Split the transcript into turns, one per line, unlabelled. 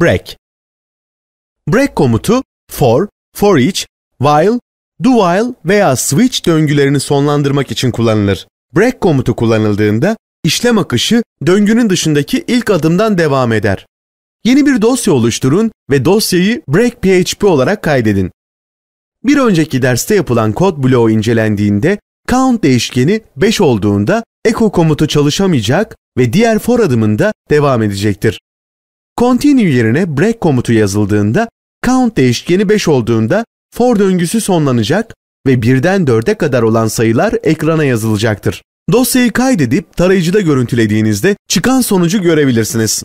break. Break komutu for,
for each, while, do while veya switch döngülerini sonlandırmak için kullanılır. Break komutu kullanıldığında işlem akışı döngünün dışındaki ilk adımdan devam eder. Yeni bir dosya oluşturun ve dosyayı break.php olarak kaydedin. Bir önceki derste yapılan kod bloğu incelendiğinde count değişkeni 5 olduğunda echo komutu çalışamayacak ve diğer for adımında devam edecektir. Continue yerine break komutu yazıldığında, count değişkeni 5 olduğunda for döngüsü sonlanacak ve birden 4'e kadar olan sayılar ekrana yazılacaktır. Dosyayı kaydedip tarayıcıda görüntülediğinizde çıkan sonucu görebilirsiniz.